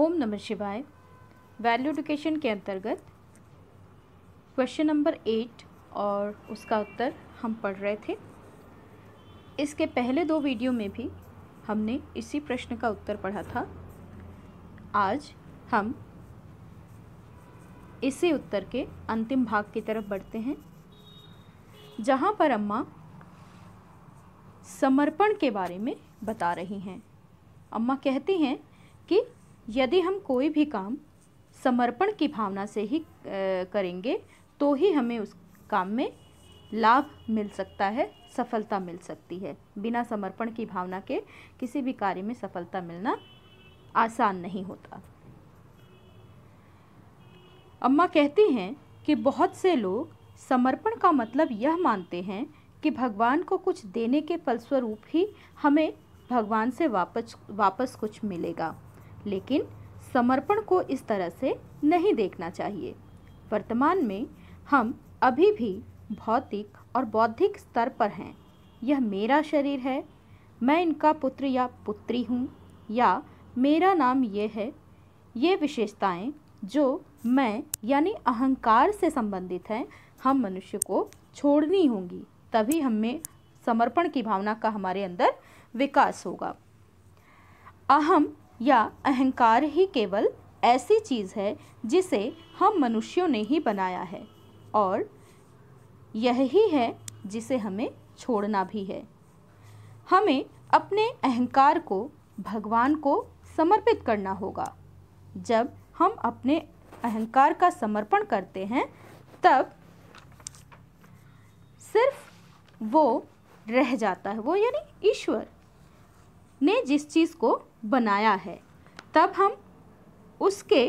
ओम नमः शिवाय value education के अंतर्गत क्वेश्चन नंबर एट और उसका उत्तर हम पढ़ रहे थे इसके पहले दो वीडियो में भी हमने इसी प्रश्न का उत्तर पढ़ा था आज हम इसी उत्तर के अंतिम भाग की तरफ बढ़ते हैं जहाँ पर अम्मा समर्पण के बारे में बता रही हैं अम्मा कहती हैं कि यदि हम कोई भी काम समर्पण की भावना से ही करेंगे तो ही हमें उस काम में लाभ मिल सकता है सफलता मिल सकती है बिना समर्पण की भावना के किसी भी कार्य में सफलता मिलना आसान नहीं होता अम्मा कहती हैं कि बहुत से लोग समर्पण का मतलब यह मानते हैं कि भगवान को कुछ देने के फलस्वरूप ही हमें भगवान से वापस वापस कुछ मिलेगा लेकिन समर्पण को इस तरह से नहीं देखना चाहिए वर्तमान में हम अभी भी भौतिक और बौद्धिक स्तर पर हैं यह मेरा शरीर है मैं इनका पुत्र या पुत्री हूँ या मेरा नाम ये है ये विशेषताएं जो मैं यानी अहंकार से संबंधित हैं हम मनुष्य को छोड़नी होंगी तभी हमें समर्पण की भावना का हमारे अंदर विकास होगा अहम या अहंकार ही केवल ऐसी चीज़ है जिसे हम मनुष्यों ने ही बनाया है और यह ही है जिसे हमें छोड़ना भी है हमें अपने अहंकार को भगवान को समर्पित करना होगा जब हम अपने अहंकार का समर्पण करते हैं तब सिर्फ वो रह जाता है वो यानी ईश्वर ने जिस चीज़ को बनाया है तब हम उसके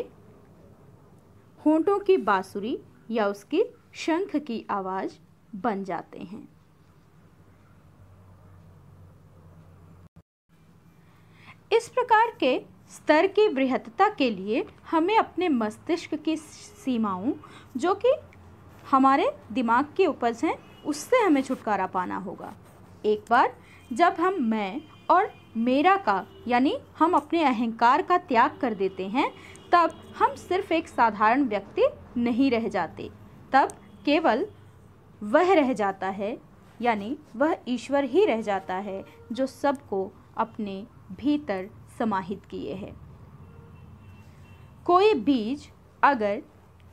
होंठों की बाँसुरी या उसकी शंख की आवाज़ बन जाते हैं इस प्रकार के स्तर की बृहत्ता के लिए हमें अपने मस्तिष्क की सीमाओं जो कि हमारे दिमाग की उपज हैं उससे हमें छुटकारा पाना होगा एक बार जब हम मैं और मेरा का यानी हम अपने अहंकार का त्याग कर देते हैं तब हम सिर्फ एक साधारण व्यक्ति नहीं रह जाते तब केवल वह रह जाता है यानी वह ईश्वर ही रह जाता है जो सबको अपने भीतर समाहित किए है कोई बीज अगर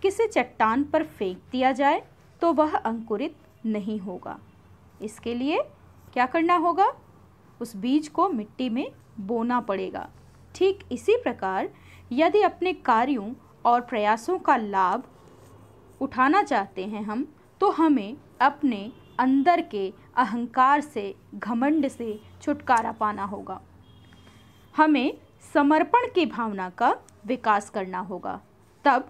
किसी चट्टान पर फेंक दिया जाए तो वह अंकुरित नहीं होगा इसके लिए क्या करना होगा उस बीज को मिट्टी में बोना पड़ेगा ठीक इसी प्रकार यदि अपने कार्यों और प्रयासों का लाभ उठाना चाहते हैं हम तो हमें अपने अंदर के अहंकार से घमंड से छुटकारा पाना होगा हमें समर्पण की भावना का विकास करना होगा तब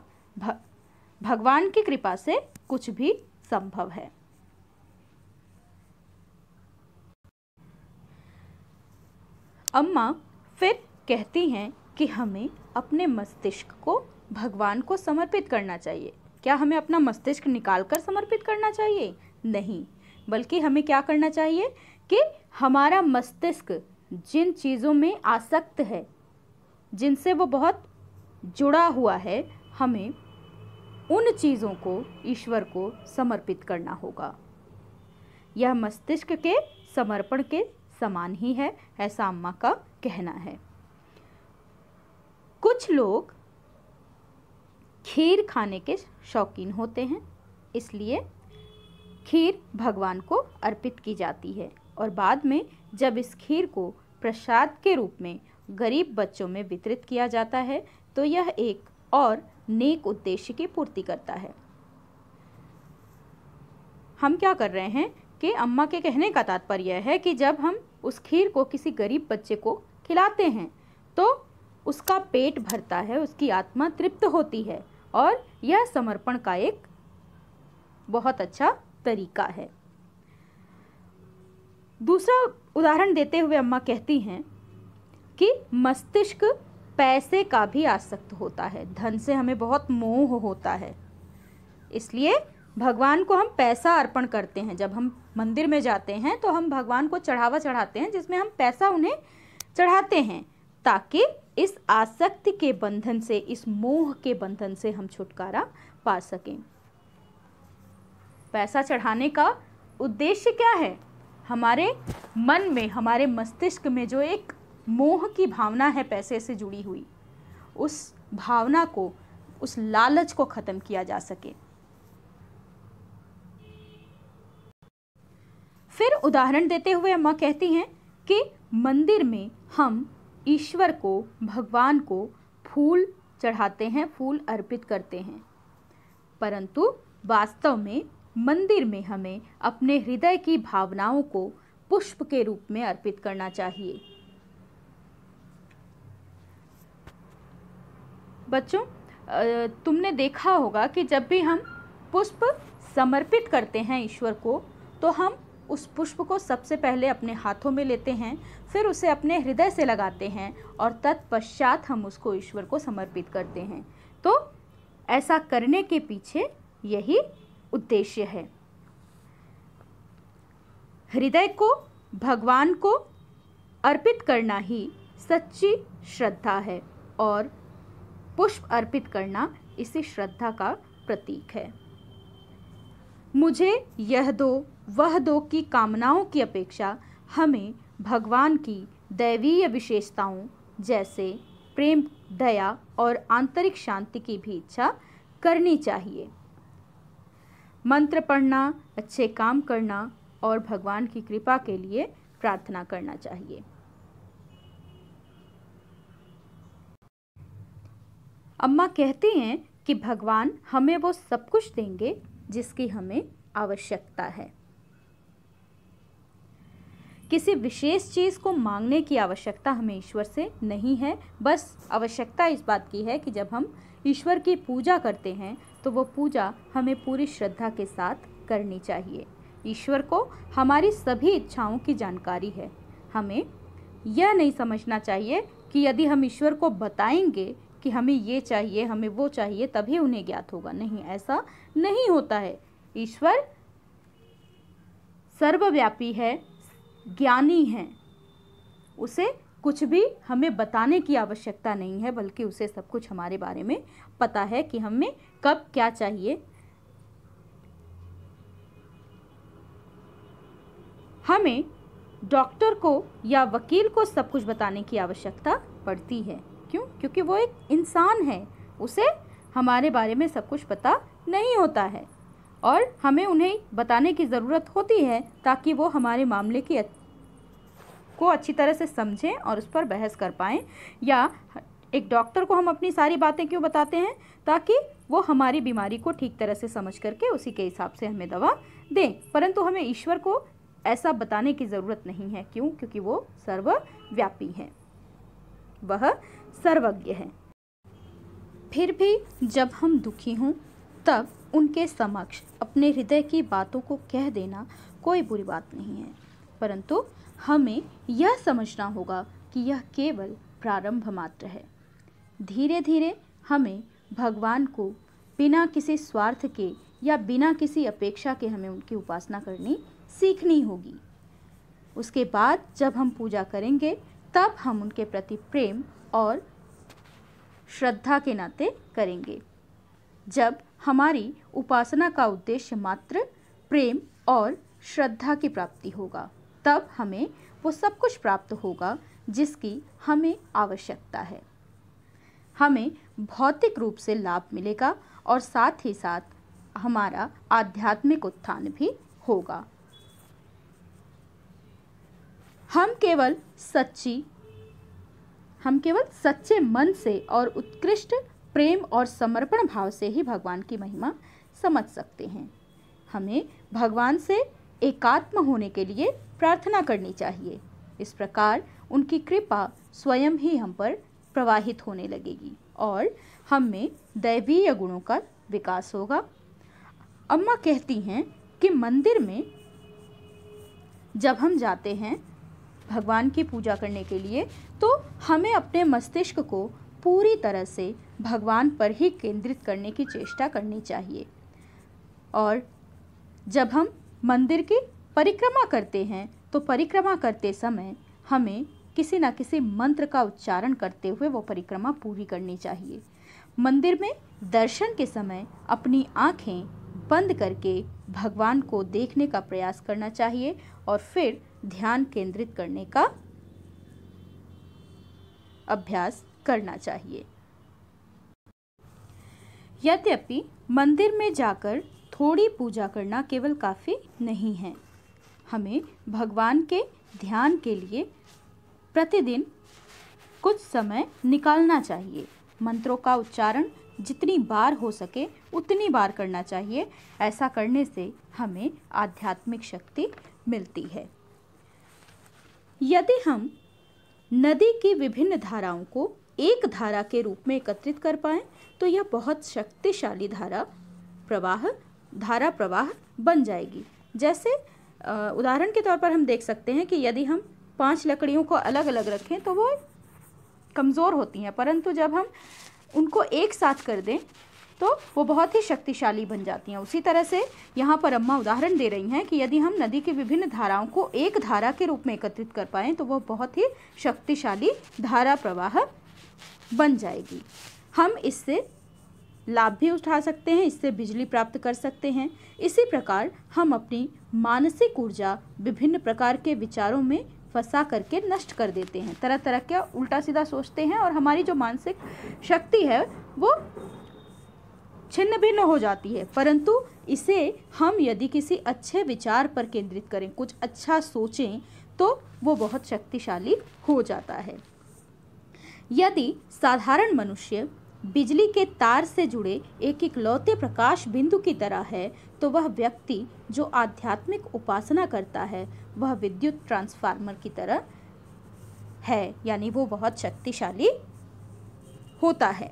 भगवान की कृपा से कुछ भी संभव है अम्मा फिर कहती हैं कि हमें अपने मस्तिष्क को भगवान को समर्पित करना चाहिए क्या हमें अपना मस्तिष्क निकाल कर समर्पित करना चाहिए नहीं बल्कि हमें क्या करना चाहिए कि हमारा मस्तिष्क जिन चीज़ों में आसक्त है जिनसे वो बहुत जुड़ा हुआ है हमें उन चीज़ों को ईश्वर को समर्पित करना होगा यह मस्तिष्क के समर्पण के समान ही है ऐसा अम्मा का कहना है कुछ लोग खीर खाने के शौकीन होते हैं इसलिए खीर भगवान को अर्पित की जाती है और बाद में जब इस खीर को प्रसाद के रूप में गरीब बच्चों में वितरित किया जाता है तो यह एक और नेक उद्देश्य की पूर्ति करता है हम क्या कर रहे हैं कि अम्मा के कहने का तात्पर्य है कि जब हम उस खीर को किसी गरीब बच्चे को खिलाते हैं तो उसका पेट भरता है उसकी आत्मा तृप्त होती है और यह समर्पण का एक बहुत अच्छा तरीका है दूसरा उदाहरण देते हुए अम्मा कहती हैं कि मस्तिष्क पैसे का भी आसक्त होता है धन से हमें बहुत मोह होता है इसलिए भगवान को हम पैसा अर्पण करते हैं जब हम मंदिर में जाते हैं तो हम भगवान को चढ़ावा चढ़ाते हैं जिसमें हम पैसा उन्हें चढ़ाते हैं ताकि इस आसक्ति के बंधन से इस मोह के बंधन से हम छुटकारा पा सकें पैसा चढ़ाने का उद्देश्य क्या है हमारे मन में हमारे मस्तिष्क में जो एक मोह की भावना है पैसे से जुड़ी हुई उस भावना को उस लालच को ख़त्म किया जा सके फिर उदाहरण देते हुए अम्मा कहती हैं कि मंदिर में हम ईश्वर को भगवान को फूल चढ़ाते हैं फूल अर्पित करते हैं परंतु वास्तव में मंदिर में हमें अपने हृदय की भावनाओं को पुष्प के रूप में अर्पित करना चाहिए बच्चों तुमने देखा होगा कि जब भी हम पुष्प समर्पित करते हैं ईश्वर को तो हम उस पुष्प को सबसे पहले अपने हाथों में लेते हैं फिर उसे अपने हृदय से लगाते हैं और तत्पश्चात हम उसको ईश्वर को समर्पित करते हैं तो ऐसा करने के पीछे यही उद्देश्य है हृदय को भगवान को अर्पित करना ही सच्ची श्रद्धा है और पुष्प अर्पित करना इसी श्रद्धा का प्रतीक है मुझे यह दो वह दो की कामनाओं की अपेक्षा हमें भगवान की दैवीय विशेषताओं जैसे प्रेम दया और आंतरिक शांति की भी इच्छा करनी चाहिए मंत्र पढ़ना अच्छे काम करना और भगवान की कृपा के लिए प्रार्थना करना चाहिए अम्मा कहती हैं कि भगवान हमें वो सब कुछ देंगे जिसकी हमें आवश्यकता है किसी विशेष चीज़ को मांगने की आवश्यकता हमें ईश्वर से नहीं है बस आवश्यकता इस बात की है कि जब हम ईश्वर की पूजा करते हैं तो वो पूजा हमें पूरी श्रद्धा के साथ करनी चाहिए ईश्वर को हमारी सभी इच्छाओं की जानकारी है हमें यह नहीं समझना चाहिए कि यदि हम ईश्वर को बताएंगे कि हमें ये चाहिए हमें वो चाहिए तभी उन्हें ज्ञात होगा नहीं ऐसा नहीं होता है ईश्वर सर्वव्यापी है ज्ञानी हैं उसे कुछ भी हमें बताने की आवश्यकता नहीं है बल्कि उसे सब कुछ हमारे बारे में पता है कि हमें कब क्या चाहिए हमें डॉक्टर को या वकील को सब कुछ बताने की आवश्यकता पड़ती है क्यों क्योंकि वो एक इंसान है उसे हमारे बारे में सब कुछ पता नहीं होता है और हमें उन्हें बताने की ज़रूरत होती है ताकि वो हमारे मामले की को अच्छी तरह से समझें और उस पर बहस कर पाएँ या एक डॉक्टर को हम अपनी सारी बातें क्यों बताते हैं ताकि वो हमारी बीमारी को ठीक तरह से समझ करके उसी के हिसाब से हमें दवा दें परंतु हमें ईश्वर को ऐसा बताने की ज़रूरत नहीं है क्यों क्योंकि वो सर्वव्यापी हैं वह सर्वज्ञ है फिर भी जब हम दुखी हों तब उनके समक्ष अपने हृदय की बातों को कह देना कोई बुरी बात नहीं है परंतु हमें यह समझना होगा कि यह केवल प्रारंभ मात्र है धीरे धीरे हमें भगवान को बिना किसी स्वार्थ के या बिना किसी अपेक्षा के हमें उनकी उपासना करनी सीखनी होगी उसके बाद जब हम पूजा करेंगे तब हम उनके प्रति प्रेम और श्रद्धा के नाते करेंगे जब हमारी उपासना का उद्देश्य मात्र प्रेम और श्रद्धा की प्राप्ति होगा तब हमें वो सब कुछ प्राप्त होगा जिसकी हमें आवश्यकता है हमें भौतिक रूप से लाभ मिलेगा और साथ ही साथ हमारा आध्यात्मिक उत्थान भी होगा हम केवल सच्ची हम केवल सच्चे मन से और उत्कृष्ट प्रेम और समर्पण भाव से ही भगवान की महिमा समझ सकते हैं हमें भगवान से एकात्म होने के लिए प्रार्थना करनी चाहिए इस प्रकार उनकी कृपा स्वयं ही हम पर प्रवाहित होने लगेगी और हम में दैवीय गुणों का विकास होगा अम्मा कहती हैं कि मंदिर में जब हम जाते हैं भगवान की पूजा करने के लिए तो हमें अपने मस्तिष्क को पूरी तरह से भगवान पर ही केंद्रित करने की चेष्टा करनी चाहिए और जब हम मंदिर की परिक्रमा करते हैं तो परिक्रमा करते समय हमें किसी न किसी मंत्र का उच्चारण करते हुए वो परिक्रमा पूरी करनी चाहिए मंदिर में दर्शन के समय अपनी आँखें बंद करके भगवान को देखने का प्रयास करना चाहिए और फिर ध्यान केंद्रित करने का अभ्यास करना चाहिए यद्यपि मंदिर में जाकर थोड़ी पूजा करना केवल काफ़ी नहीं है हमें भगवान के ध्यान के लिए प्रतिदिन कुछ समय निकालना चाहिए मंत्रों का उच्चारण जितनी बार हो सके उतनी बार करना चाहिए ऐसा करने से हमें आध्यात्मिक शक्ति मिलती है यदि हम नदी की विभिन्न धाराओं को एक धारा के रूप में एकत्रित कर पाए तो यह बहुत शक्तिशाली धारा प्रवाह धारा प्रवाह बन जाएगी जैसे उदाहरण के तौर पर हम देख सकते हैं कि यदि हम पांच लकड़ियों को अलग अलग रखें तो वो कमज़ोर होती हैं परंतु जब हम उनको एक साथ कर दें तो वो बहुत ही शक्तिशाली बन जाती हैं उसी तरह से यहाँ पर अम्मा उदाहरण दे रही हैं कि यदि हम नदी की विभिन्न धाराओं को एक धारा के रूप में एकत्रित कर पाएँ तो वह बहुत ही शक्तिशाली धारा प्रवाह बन जाएगी हम इससे लाभ भी उठा सकते हैं इससे बिजली प्राप्त कर सकते हैं इसी प्रकार हम अपनी मानसिक ऊर्जा विभिन्न प्रकार के विचारों में फंसा करके नष्ट कर देते हैं तरह तरह का उल्टा सीधा सोचते हैं और हमारी जो मानसिक शक्ति है वो छिन्न भिन्न हो जाती है परंतु इसे हम यदि किसी अच्छे विचार पर केंद्रित करें कुछ अच्छा सोचें तो वो बहुत शक्तिशाली हो जाता है यदि साधारण मनुष्य बिजली के तार से जुड़े एक एक लौते प्रकाश बिंदु की तरह है तो वह व्यक्ति जो आध्यात्मिक उपासना करता है वह विद्युत ट्रांसफार्मर की तरह है यानी वो बहुत शक्तिशाली होता है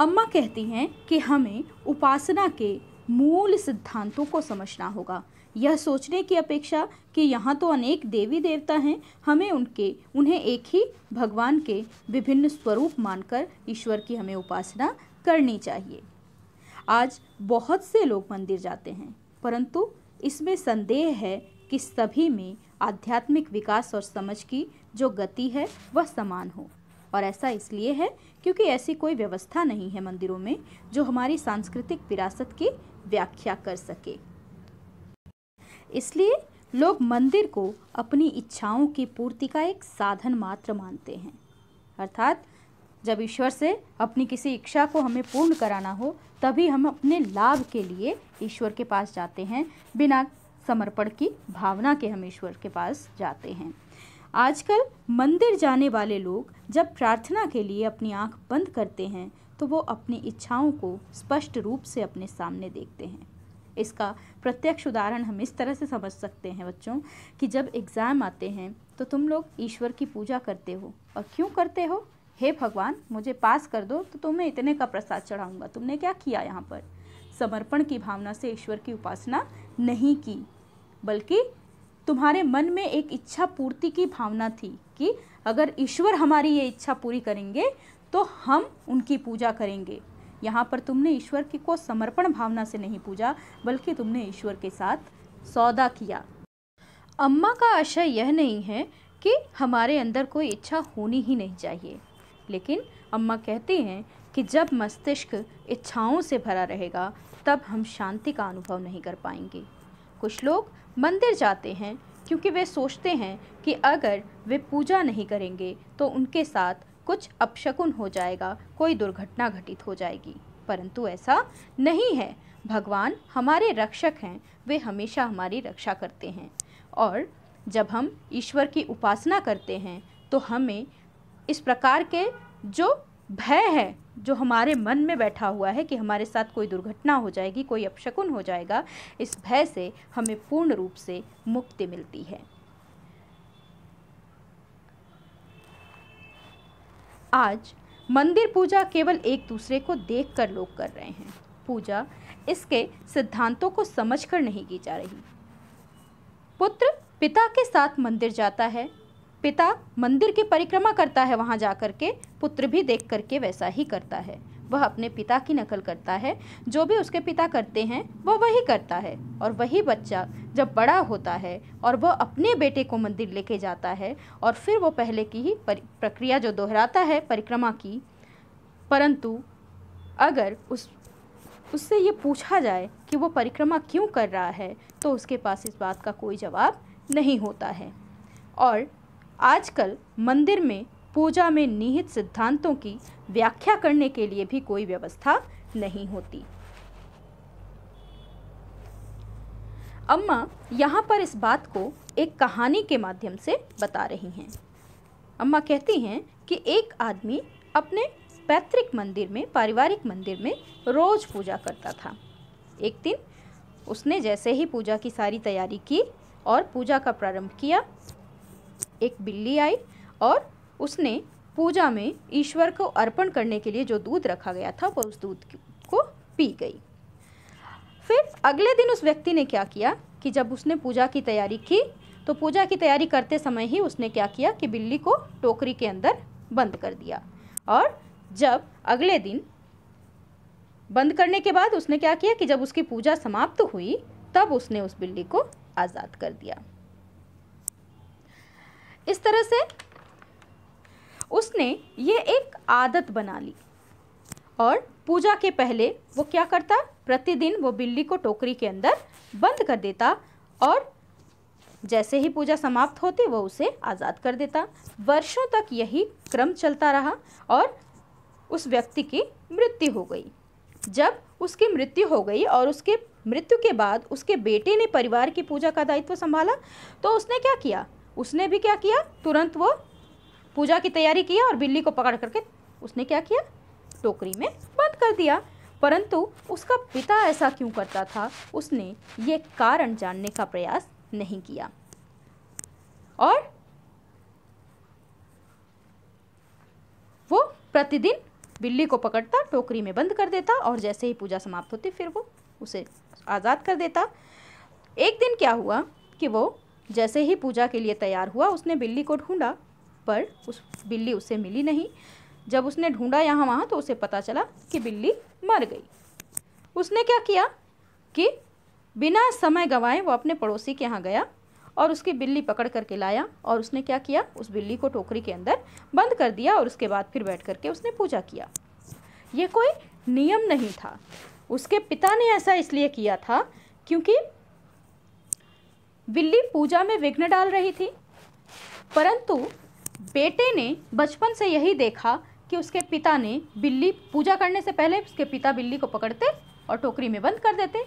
अम्मा कहती हैं कि हमें उपासना के मूल सिद्धांतों को समझना होगा यह सोचने की अपेक्षा कि यहाँ तो अनेक देवी देवता हैं हमें उनके उन्हें एक ही भगवान के विभिन्न स्वरूप मानकर ईश्वर की हमें उपासना करनी चाहिए आज बहुत से लोग मंदिर जाते हैं परंतु इसमें संदेह है कि सभी में आध्यात्मिक विकास और समझ की जो गति है वह समान हो और ऐसा इसलिए है क्योंकि ऐसी कोई व्यवस्था नहीं है मंदिरों में जो हमारी सांस्कृतिक विरासत की व्याख्या कर सके इसलिए लोग मंदिर को अपनी इच्छाओं की पूर्ति का एक साधन मात्र मानते हैं अर्थात जब ईश्वर से अपनी किसी इच्छा को हमें पूर्ण कराना हो तभी हम अपने लाभ के लिए ईश्वर के पास जाते हैं बिना समर्पण की भावना के हम ईश्वर के पास जाते हैं आजकल मंदिर जाने वाले लोग जब प्रार्थना के लिए अपनी आंख बंद करते हैं तो वो अपनी इच्छाओं को स्पष्ट रूप से अपने सामने देखते हैं इसका प्रत्यक्ष उदाहरण हम इस तरह से समझ सकते हैं बच्चों कि जब एग्ज़ाम आते हैं तो तुम लोग ईश्वर की पूजा करते हो और क्यों करते हो हे भगवान मुझे पास कर दो तो तुम्हें इतने का प्रसाद चढ़ाऊंगा तुमने क्या किया यहाँ पर समर्पण की भावना से ईश्वर की उपासना नहीं की बल्कि तुम्हारे मन में एक इच्छा पूर्ति की भावना थी कि अगर ईश्वर हमारी ये इच्छा पूरी करेंगे तो हम उनकी पूजा करेंगे यहाँ पर तुमने ईश्वर की को समर्पण भावना से नहीं पूजा बल्कि तुमने ईश्वर के साथ सौदा किया अम्मा का आशय यह नहीं है कि हमारे अंदर कोई इच्छा होनी ही नहीं चाहिए लेकिन अम्मा कहती हैं कि जब मस्तिष्क इच्छाओं से भरा रहेगा तब हम शांति का अनुभव नहीं कर पाएंगे कुछ लोग मंदिर जाते हैं क्योंकि वे सोचते हैं कि अगर वे पूजा नहीं करेंगे तो उनके साथ कुछ अपशकुन हो जाएगा कोई दुर्घटना घटित हो जाएगी परंतु ऐसा नहीं है भगवान हमारे रक्षक हैं वे हमेशा हमारी रक्षा करते हैं और जब हम ईश्वर की उपासना करते हैं तो हमें इस प्रकार के जो भय है जो हमारे मन में बैठा हुआ है कि हमारे साथ कोई दुर्घटना हो जाएगी कोई अपशकुन हो जाएगा इस भय से हमें पूर्ण रूप से मुक्ति मिलती है आज मंदिर पूजा केवल एक दूसरे को देख कर लोग कर रहे हैं पूजा इसके सिद्धांतों को समझ कर नहीं की जा रही पुत्र पिता के साथ मंदिर जाता है पिता मंदिर की परिक्रमा करता है वहाँ जा कर के पुत्र भी देख करके वैसा ही करता है वह अपने पिता की नकल करता है जो भी उसके पिता करते हैं वह वही करता है और वही बच्चा जब बड़ा होता है और वह अपने बेटे को मंदिर लेके जाता है और फिर वो पहले की ही प्रक्रिया जो दोहराता है परिक्रमा की परंतु अगर उस उससे ये पूछा जाए कि वो परिक्रमा क्यों कर रहा है तो उसके पास इस बात का कोई जवाब नहीं होता है और आजकल मंदिर में पूजा में निहित सिद्धांतों की व्याख्या करने के लिए भी कोई व्यवस्था नहीं होती अम्मा यहाँ पर इस बात को एक कहानी के माध्यम से बता रही हैं अम्मा कहती हैं कि एक आदमी अपने पैतृक मंदिर में पारिवारिक मंदिर में रोज़ पूजा करता था एक दिन उसने जैसे ही पूजा की सारी तैयारी की और पूजा का प्रारंभ किया एक बिल्ली आई और उसने पूजा में ईश्वर को अर्पण करने के लिए जो दूध रखा गया था वह उस दूध को पी गई फिर अगले दिन उस व्यक्ति ने क्या किया कि जब उसने पूजा की तैयारी की तो पूजा की तैयारी करते समय ही उसने क्या किया कि बिल्ली को टोकरी के अंदर बंद कर दिया और जब अगले दिन बंद करने के बाद उसने क्या किया कि जब उसकी पूजा समाप्त हुई तब उसने उस बिल्ली को आज़ाद कर दिया इस तरह से उसने ये एक आदत बना ली और पूजा के पहले वो क्या करता प्रतिदिन वो बिल्ली को टोकरी के अंदर बंद कर देता और जैसे ही पूजा समाप्त होती वो उसे आज़ाद कर देता वर्षों तक यही क्रम चलता रहा और उस व्यक्ति की मृत्यु हो गई जब उसकी मृत्यु हो गई और उसके मृत्यु के बाद उसके बेटे ने परिवार की पूजा का दायित्व संभाला तो उसने क्या किया उसने भी क्या किया तुरंत वो पूजा की तैयारी किया और बिल्ली को पकड़ करके उसने क्या किया टोकरी में बंद कर दिया परंतु उसका पिता ऐसा क्यों करता था उसने ये कारण जानने का प्रयास नहीं किया और वो प्रतिदिन बिल्ली को पकड़ता टोकरी में बंद कर देता और जैसे ही पूजा समाप्त होती फिर वो उसे आज़ाद कर देता एक दिन क्या हुआ कि वो जैसे ही पूजा के लिए तैयार हुआ उसने बिल्ली को ढूंढा पर उस बिल्ली उसे मिली नहीं जब उसने ढूंढा यहाँ वहाँ तो उसे पता चला कि बिल्ली मर गई उसने क्या किया कि बिना समय गंवाए वो अपने पड़ोसी के यहाँ गया और उसकी बिल्ली पकड़ करके लाया और उसने क्या किया उस बिल्ली को टोकरी के अंदर बंद कर दिया और उसके बाद फिर बैठ करके उसने पूजा किया ये कोई नियम नहीं था उसके पिता ने ऐसा इसलिए किया था क्योंकि बिल्ली पूजा में विघ्न डाल रही थी परंतु बेटे ने बचपन से यही देखा कि उसके पिता ने बिल्ली पूजा करने से पहले उसके पिता बिल्ली को पकड़ते और टोकरी में बंद कर देते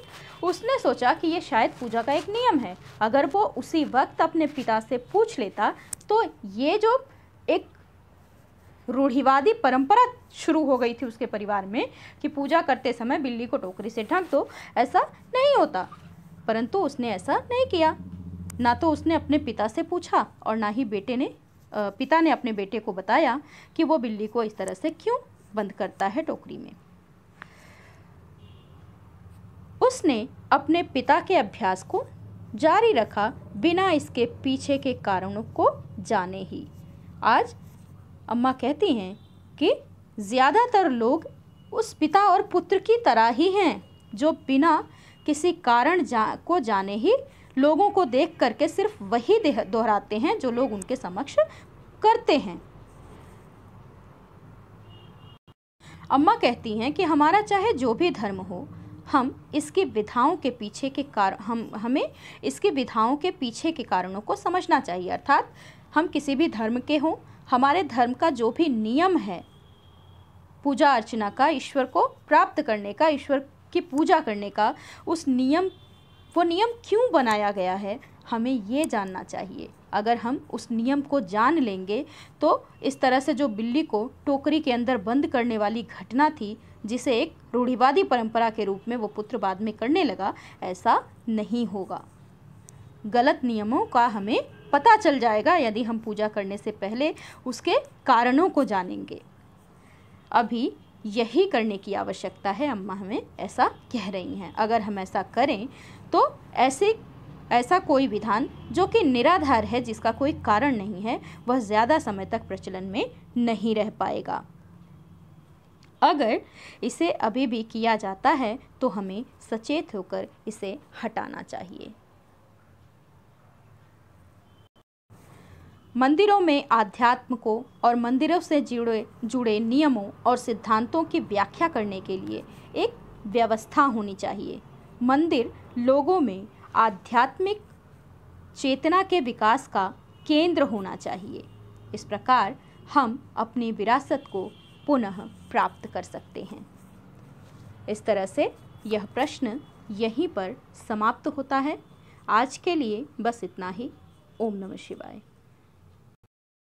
उसने सोचा कि ये शायद पूजा का एक नियम है अगर वो उसी वक्त अपने पिता से पूछ लेता तो ये जो एक रूढ़िवादी परंपरा शुरू हो गई थी उसके परिवार में कि पूजा करते समय बिल्ली को टोकरी से ढक दो ऐसा नहीं होता परंतु उसने ऐसा नहीं किया ना तो उसने अपने पिता से पूछा और ना ही बेटे ने पिता ने अपने बेटे को बताया कि वो बिल्ली को इस तरह से क्यों बंद करता है टोकरी में उसने अपने पिता के अभ्यास को जारी रखा बिना इसके पीछे के कारणों को जाने ही आज अम्मा कहती हैं कि ज़्यादातर लोग उस पिता और पुत्र की तरह ही हैं जो बिना किसी कारण जा को जाने ही लोगों को देख करके सिर्फ वही दोहराते हैं जो लोग उनके समक्ष करते हैं अम्मा कहती हैं कि हमारा चाहे जो भी धर्म हो हम इसकी विधाओं के पीछे के कार हम हमें इसकी विधाओं के पीछे के कारणों को समझना चाहिए अर्थात हम किसी भी धर्म के हों हमारे धर्म का जो भी नियम है पूजा अर्चना का ईश्वर को प्राप्त करने का ईश्वर की पूजा करने का उस नियम वो नियम क्यों बनाया गया है हमें ये जानना चाहिए अगर हम उस नियम को जान लेंगे तो इस तरह से जो बिल्ली को टोकरी के अंदर बंद करने वाली घटना थी जिसे एक रूढ़िवादी परंपरा के रूप में वो पुत्र बाद में करने लगा ऐसा नहीं होगा गलत नियमों का हमें पता चल जाएगा यदि हम पूजा करने से पहले उसके कारणों को जानेंगे अभी यही करने की आवश्यकता है अम्मा हमें ऐसा कह रही हैं अगर हम ऐसा करें तो ऐसे ऐसा कोई विधान जो कि निराधार है जिसका कोई कारण नहीं है वह ज़्यादा समय तक प्रचलन में नहीं रह पाएगा अगर इसे अभी भी किया जाता है तो हमें सचेत होकर इसे हटाना चाहिए मंदिरों में आध्यात्म को और मंदिरों से जुड़े जुड़े नियमों और सिद्धांतों की व्याख्या करने के लिए एक व्यवस्था होनी चाहिए मंदिर लोगों में आध्यात्मिक चेतना के विकास का केंद्र होना चाहिए इस प्रकार हम अपनी विरासत को पुनः प्राप्त कर सकते हैं इस तरह से यह प्रश्न यहीं पर समाप्त होता है आज के लिए बस इतना ही ओम नमः शिवाय